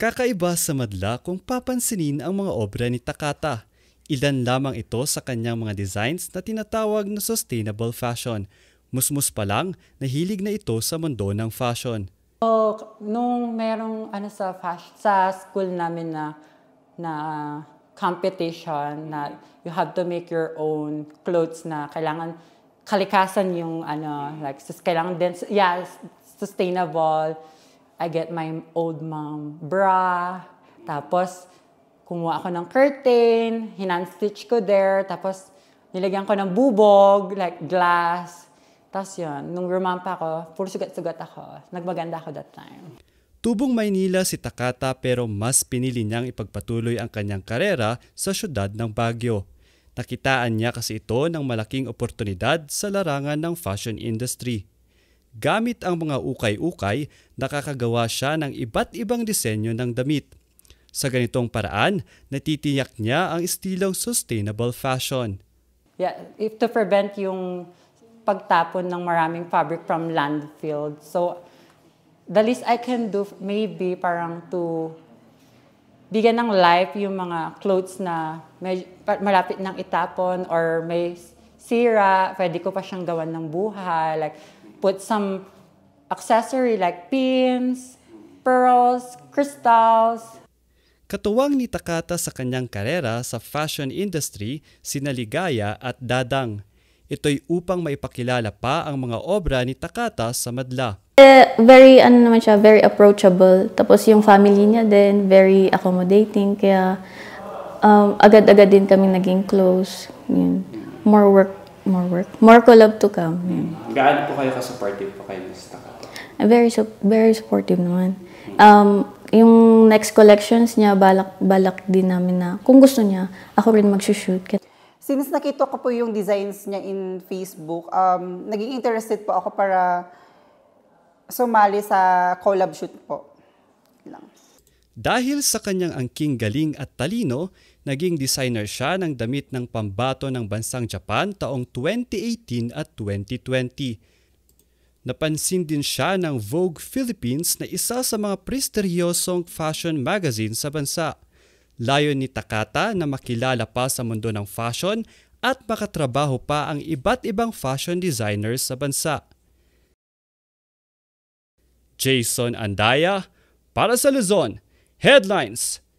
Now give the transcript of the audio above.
Kakaiba sa madla kung papansinin ang mga obra ni Takata. Ilan lamang ito sa kanyang mga designs na tinatawag na sustainable fashion. Musmus pa lang, nahilig na ito sa mundo ng fashion. So, nung merong ano sa fashion, sa school namin na na competition na you have to make your own clothes na kailangan kalikasan yung ano like sus, kailangan din yeah sustainable I get my old mom bra. Tapos, kumuha ako ng curtain, hinan-stitch ko there. Tapos, nilagyan ko ng bubog, like glass. Tapos yun, nung rumampa ako, puro sugat-sugat ako. Nagmaganda ako that time. Tubong Maynila si Takata pero mas pinili niyang ipagpatuloy ang kanyang karera sa syudad ng Baguio. Nakitaan niya kasi ito ng malaking oportunidad sa larangan ng fashion industry. Gamit ang mga ukay-ukay, nakakagawa siya ng iba't ibang disenyo ng damit. Sa ganitong paraan, natitiyak niya ang istilong sustainable fashion. Yeah, if to prevent yung pagtapon ng maraming fabric from landfill. So, the least I can do maybe parang to bigyan ng life yung mga clothes na may, malapit ng itapon or may sira, pwede ko pa siyang gawan ng buhay. Like, put some accessory like pins, pearls, crystals. Katuwang ni Takata sa kanyang karera sa fashion industry, sinaligaya at dadang. Ito'y upang maipakilala pa ang mga obra ni Takata sa madla. Eh, very, ano naman siya, very approachable. Tapos yung family niya din, very accommodating. Kaya um, agad-agad din kami naging close. Yun. More work more work. More collab to come. Hmm. Gaano po kayo ka-supportive pa kayo sa ah, Very, su- very supportive naman. Um, yung next collections niya, balak, balak din namin na kung gusto niya, ako rin mag-shoot. Since nakita ko po yung designs niya in Facebook, um, naging interested po ako para sumali sa collab shoot po. Lang. Dahil sa kanyang angking galing at talino, Naging designer siya ng damit ng pambato ng bansang Japan taong 2018 at 2020. Napansin din siya ng Vogue Philippines na isa sa mga prestigyosong fashion magazine sa bansa. Layo ni Takata na makilala pa sa mundo ng fashion at makatrabaho pa ang iba't ibang fashion designers sa bansa. Jason Andaya para sa Luzon, Headlines